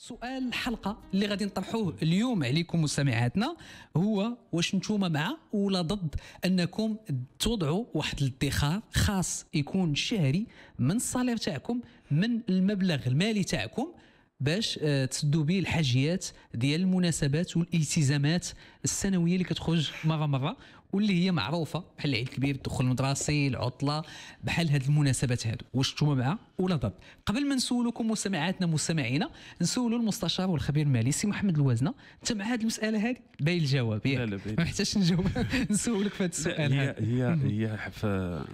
سؤال الحلقه اللي غادي نطرحوه اليوم عليكم مستمعاتنا هو واش نتوما مع ولا ضد انكم توضعوا واحد الادخار خاص يكون شهري من الصالير تاعكم من المبلغ المالي تاعكم باش آه، تسدوا به الحاجيات ديال المناسبات والالتزامات السنويه اللي كتخرج مره مره واللي هي معروفه بحال العيد الكبير الدخول المدرسي العطله بحال هذه المناسبات هذو واش نتوما مع ولا ضد قبل ما نسولكم مستمعاتنا مستمعينا نسولوا المستشار والخبير المالي سي محمد الوازنه انت مع هذه المساله هذه باين الجواب لا لا ما محتاجش نجاوب نسولك في هذا السؤال هي هي هي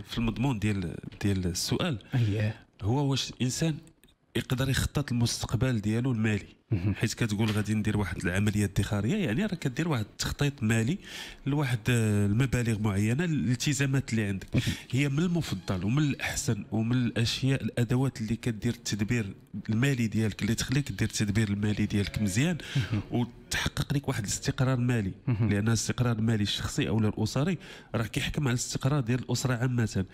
في المضمون ديال ديال السؤال هو واش الانسان يقدر يخطط المستقبل ديالو المالي حيت كتقول غادي ندير واحد العمليه ادخاريه يعني راه كدير واحد التخطيط مالي لواحد المبالغ آه، معينه الالتزامات اللي عندك هي من المفضل ومن الاحسن ومن الاشياء الادوات اللي كدير التدبير المالي ديالك اللي تخليك دير التدبير المالي ديالك مزيان وتحقق لك واحد الاستقرار المالي لان الاستقرار المالي الشخصي او الاسري راه كيحكم على الاستقرار ديال الاسره عامه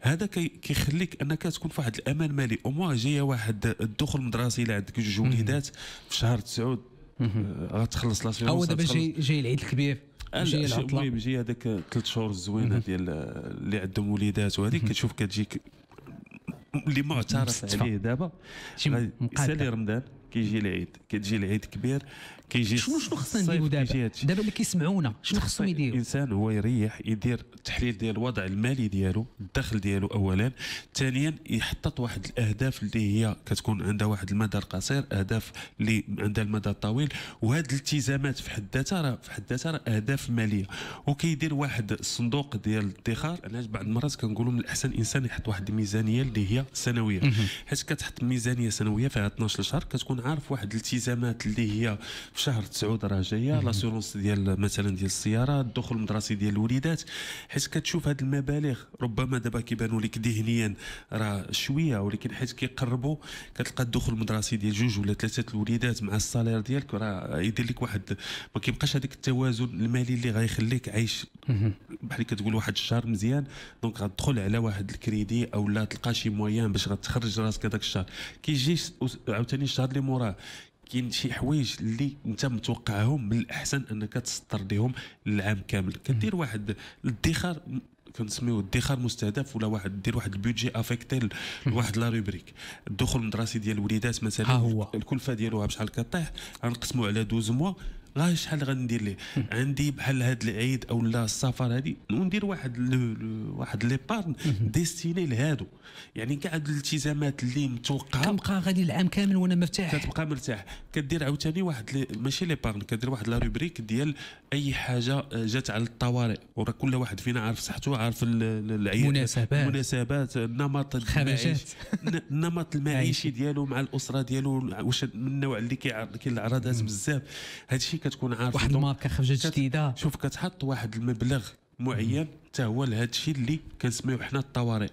هذا كيخليك انك تكون في واحد الامان مالي او جايه واحد الدخل المدرسي الا عندك جوج وليدات في شهر 9 آه، غتخلص لا سيونس او دابا جاي جاي العيد الكبير جاي العطله المهم جاي هذاك ثلاث شهور الزوينه ديال اللي عندهم وليدات وهذيك كتشوف كتجيك اللي معترف عليه دابا سالي رمضان كيجي العيد كتجي العيد كبير كيجي شنو شنو خصنا نديرو دابا دابا اللي كيسمعونا شنو خصهم يديروا الانسان هو يريح يدير تحليل ديال الوضع المالي ديالو الدخل ديالو اولا ثانيا يحطط واحد الاهداف اللي هي كتكون عندها واحد المدى القصير اهداف اللي عندها المدى الطويل وهاد الالتزامات في حد ذاتها راه في حد ذاتها راه اهداف ماليه وكيدير واحد الصندوق ديال الادخار علاش بعض المرات كنقولوا من الاحسن الانسان يحط واحد الميزانيه اللي هي سنويه حيت كتحط ميزانيه سنويه فيها 12 شهر كتكون عارف واحد الالتزامات اللي هي في شهر 9 راه جايه لاسيورونس ديال مثلا ديال السياره الدخول المدرسي ديال الوليدات حيت كتشوف هاد المبالغ ربما دابا كيبانوا لك ذهنيا راه شويه ولكن حيت كيقربوا كتلقى الدخول المدرسي ديال جوج ولا ثلاثه الوليدات مع الصالير ديالك راه يدير لك واحد ما كيبقاش هذاك التوازن المالي اللي غيخليك عايش بحال كتقول واحد الشهر مزيان دونك غتدخل على واحد الكريدي او لا تلقى شي مويان باش غتخرج راسك هذاك الشهر كيجي عاوتاني الشهر اللي انه راه كاين شي حوايج اللي انت متوقعهم من الاحسن انك تستر ليهم العام كامل كدير واحد الادخار كنسميو ادخار مستهدف ولا واحد دير واحد البيدجي افيكتي لواحد لا روبريك الدخول المدرسي ديال الوليدات مثلا الكلفه ديالو بشحال كطيح غنقسمو على 12 موا غا شحال غندير ليه عندي بحال هاد العيد او لا السفر هادي وندير واحد لو واحد بارن ديستيني لهادو يعني كاع الالتزامات اللي متوقعه كنبقى غادي العام كامل وانا مرتاح كتبقى مرتاح كدير عاوتاني واحد لي ماشي ليبارن كدير واحد لا روبريك ديال اي حاجه جات على الطوارئ وراه كل واحد فينا عارف صحته عارف العيد المناسبات المناسبات النمط المعيشي النمط المعيشي ديالو مع الاسره ديالو واش من النوع اللي كيعرض كي بزاف هادشي كتكون عارف واحد الماركه خرجت جديده شوف كتحط واحد المبلغ معين حتى هو لهذا الشيء اللي كنسميو حنا الطوارئ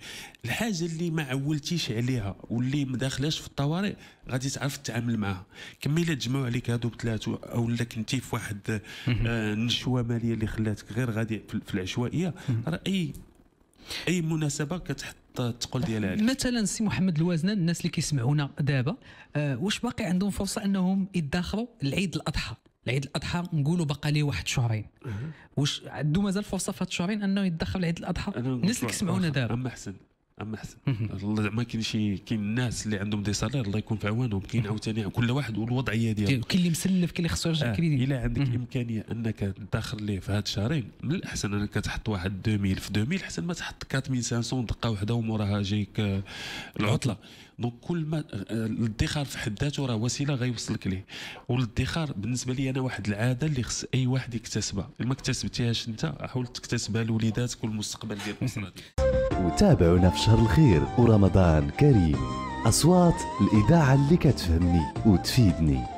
الحاجه اللي ما عولتيش عليها واللي ما داخلاش في الطوارئ غادي تعرف تتعامل معها كمي الا تجمعوا عليك هادو بثلاثه او الا كنتي في واحد آه نشوه ماليه اللي خلاتك غير غادي في العشوائيه راه اي اي مناسبه كتحط الثقل ديالها مثلا سي محمد الوازنه الناس اللي كيسمعونا دابا آه واش باقي عندهم فرصه انهم يتداخلوا العيد الاضحى العيد الاضحى نقولوا باقى ليه واحد شهرين واش عنده مازال فرصه في هاد الشهرين انه يتدخل لعيد عيد الاضحى الناس اللي كيسمعونا دابا اما احسن اما احسن الله زعما كاين شي كاين الناس اللي عندهم دي سالير الله يكون في عوانهم كاين عاوتاني كل واحد والوضعيه ديالو كاين اللي مسلف كاين اللي خصو يرجع آه، كريدي الا عندك امكانيه انك تدخر ليه في هاد الشهرين من الاحسن انك تحط واحد 2000 في 2000 احسن ما تحط 4500 دقه وحده وموراها جايك آه، العطله دونك كل ما آه، الادخار في حد ذاته راه وسيله غيوصلك ليه والادخار بالنسبه لي انا واحد العاده اللي خص اي واحد يكتسبها ما اكتسبتيهاش انت حاول تكتسبها لوليداتك والمستقبل ديال الاسره وتابعونا في شهر الخير ورمضان كريم أصوات الإذاعة اللي كتفهمني وتفيدني